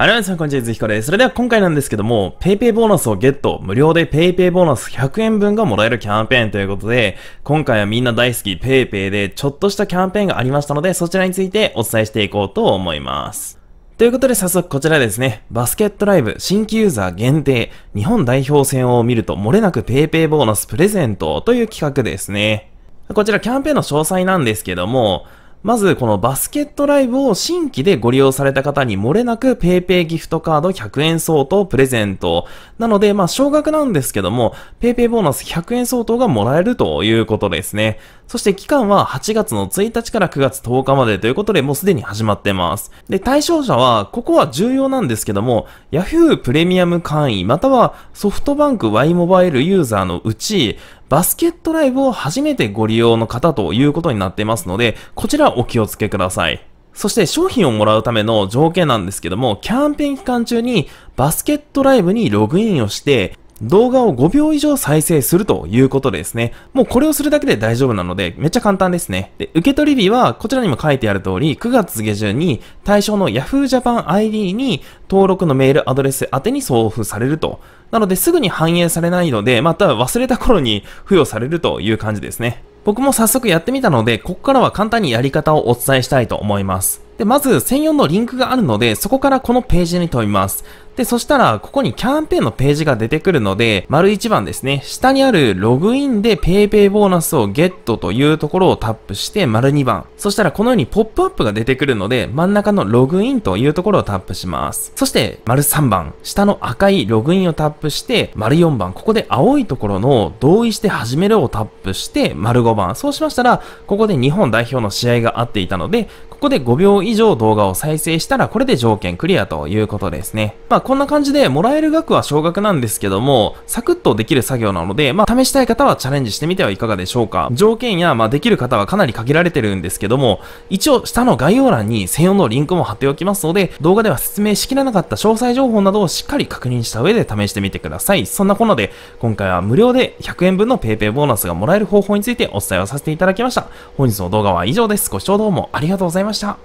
はい、皆さん、こんにちは。ずひこです。それでは今回なんですけども、PayPay ボーナスをゲット、無料で PayPay ボーナス100円分がもらえるキャンペーンということで、今回はみんな大好き PayPay でちょっとしたキャンペーンがありましたので、そちらについてお伝えしていこうと思います。ということで早速こちらですね。バスケットライブ新規ユーザー限定日本代表戦を見ると漏れなく PayPay ボーナスプレゼントという企画ですね。こちらキャンペーンの詳細なんですけども、まず、このバスケットライブを新規でご利用された方に漏れなく PayPay ギフトカード100円相当プレゼント。なので、まあ、少額なんですけども、PayPay ボーナス100円相当がもらえるということですね。そして期間は8月の1日から9月10日までということで、もうすでに始まってます。で、対象者は、ここは重要なんですけども、Yahoo プレミアム会員、またはソフトバンク Y モバイルユーザーのうち、バスケットライブを初めてご利用の方ということになってますので、こちらお気をつけください。そして商品をもらうための条件なんですけども、キャンペーン期間中にバスケットライブにログインをして、動画を5秒以上再生するということですね。もうこれをするだけで大丈夫なので、めっちゃ簡単ですね。で、受取り日は、こちらにも書いてある通り、9月下旬に対象の Yahoo Japan ID に登録のメールアドレス宛に送付されると。なので、すぐに反映されないので、また忘れた頃に付与されるという感じですね。僕も早速やってみたので、ここからは簡単にやり方をお伝えしたいと思います。で、まず専用のリンクがあるので、そこからこのページに飛びます。で、そしたら、ここにキャンペーンのページが出てくるので、丸1番ですね。下にあるログインで PayPay ボーナスをゲットというところをタップして、丸2番。そしたら、このようにポップアップが出てくるので、真ん中のログインというところをタップします。そして、丸3番。下の赤いログインをタップして、丸4番。ここで青いところの同意して始めるをタップして、丸5番。そうしましたら、ここで日本代表の試合があっていたので、ここで5秒以以上動画を再生したらこれで条件クリアということですね。まあこんな感じでもらえる額は少額なんですけども、サクッとできる作業なので、まあ試したい方はチャレンジしてみてはいかがでしょうか。条件や、まあできる方はかなり限られてるんですけども、一応下の概要欄に専用のリンクも貼っておきますので、動画では説明しきらなかった詳細情報などをしっかり確認した上で試してみてください。そんなこので、今回は無料で100円分の PayPay ボーナスがもらえる方法についてお伝えをさせていただきました。本日の動画は以上です。ご視聴どうもありがとうございました。